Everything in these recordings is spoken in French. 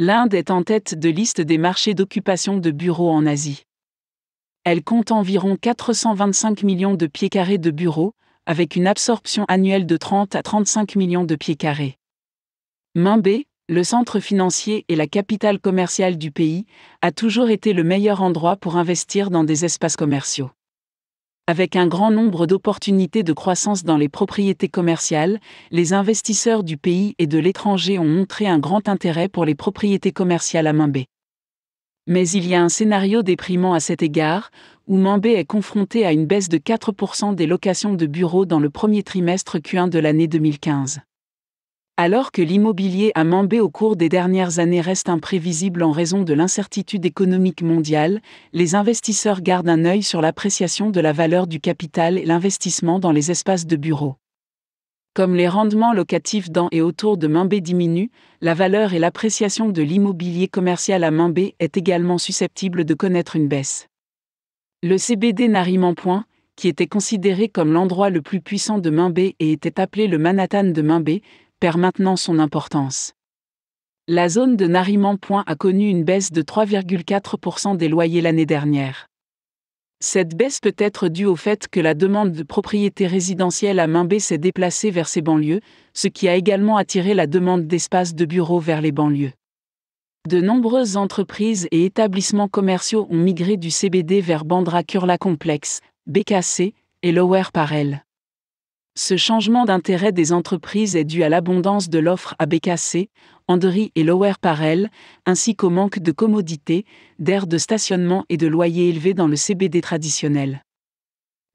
L'Inde est en tête de liste des marchés d'occupation de bureaux en Asie. Elle compte environ 425 millions de pieds carrés de bureaux, avec une absorption annuelle de 30 à 35 millions de pieds carrés. Mumbai, le centre financier et la capitale commerciale du pays, a toujours été le meilleur endroit pour investir dans des espaces commerciaux. Avec un grand nombre d'opportunités de croissance dans les propriétés commerciales, les investisseurs du pays et de l'étranger ont montré un grand intérêt pour les propriétés commerciales à Mambé. Mais il y a un scénario déprimant à cet égard, où Mambé est confronté à une baisse de 4% des locations de bureaux dans le premier trimestre Q1 de l'année 2015. Alors que l'immobilier à Mambé au cours des dernières années reste imprévisible en raison de l'incertitude économique mondiale, les investisseurs gardent un œil sur l'appréciation de la valeur du capital et l'investissement dans les espaces de bureaux. Comme les rendements locatifs dans et autour de Mambé diminuent, la valeur et l'appréciation de l'immobilier commercial à Mambé est également susceptible de connaître une baisse. Le CBD Nariman Point, qui était considéré comme l'endroit le plus puissant de Mambé et était appelé le Manhattan de Mambé », maintenant son importance. La zone de Nariman Point a connu une baisse de 3,4% des loyers l'année dernière. Cette baisse peut être due au fait que la demande de propriété résidentielles à Mimbé s'est déplacée vers ses banlieues, ce qui a également attiré la demande d'espace de bureaux vers les banlieues. De nombreuses entreprises et établissements commerciaux ont migré du CBD vers Bandra curla Complexe, BKC et Lower Parel. Ce changement d'intérêt des entreprises est dû à l'abondance de l'offre à BKC, Andry et Lower Parel, ainsi qu'au manque de commodités, d'aires de stationnement et de loyers élevés dans le CBD traditionnel.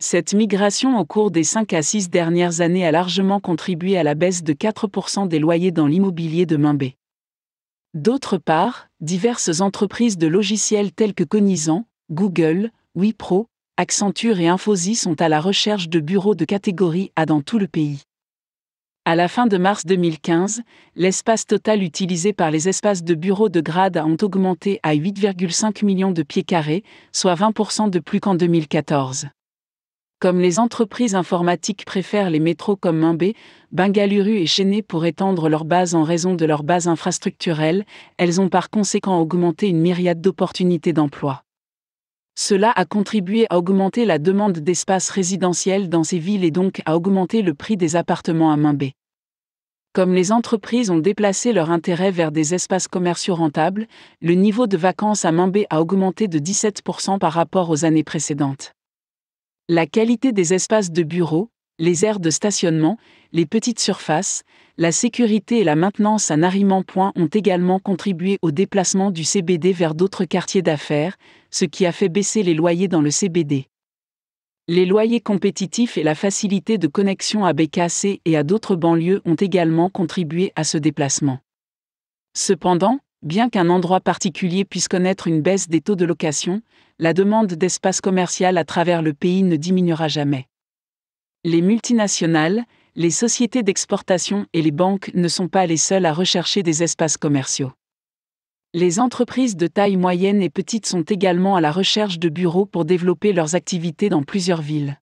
Cette migration au cours des 5 à 6 dernières années a largement contribué à la baisse de 4% des loyers dans l'immobilier de Mimbé. D'autre part, diverses entreprises de logiciels telles que Cognizant, Google, Wipro, Accenture et Infosys sont à la recherche de bureaux de catégorie A dans tout le pays. À la fin de mars 2015, l'espace total utilisé par les espaces de bureaux de grade A ont augmenté à 8,5 millions de pieds carrés, soit 20% de plus qu'en 2014. Comme les entreprises informatiques préfèrent les métros comme Mimbé, Bengaluru et Chennai pour étendre leur base en raison de leur base infrastructurelle, elles ont par conséquent augmenté une myriade d'opportunités d'emploi. Cela a contribué à augmenter la demande d'espaces résidentiels dans ces villes et donc à augmenter le prix des appartements à main Comme les entreprises ont déplacé leur intérêt vers des espaces commerciaux rentables, le niveau de vacances à Main-B a augmenté de 17% par rapport aux années précédentes. La qualité des espaces de bureaux, les aires de stationnement, les petites surfaces, la sécurité et la maintenance à Nariman-Point ont également contribué au déplacement du CBD vers d'autres quartiers d'affaires, ce qui a fait baisser les loyers dans le CBD. Les loyers compétitifs et la facilité de connexion à BKC et à d'autres banlieues ont également contribué à ce déplacement. Cependant, bien qu'un endroit particulier puisse connaître une baisse des taux de location, la demande d'espace commercial à travers le pays ne diminuera jamais. Les multinationales, les sociétés d'exportation et les banques ne sont pas les seules à rechercher des espaces commerciaux. Les entreprises de taille moyenne et petite sont également à la recherche de bureaux pour développer leurs activités dans plusieurs villes.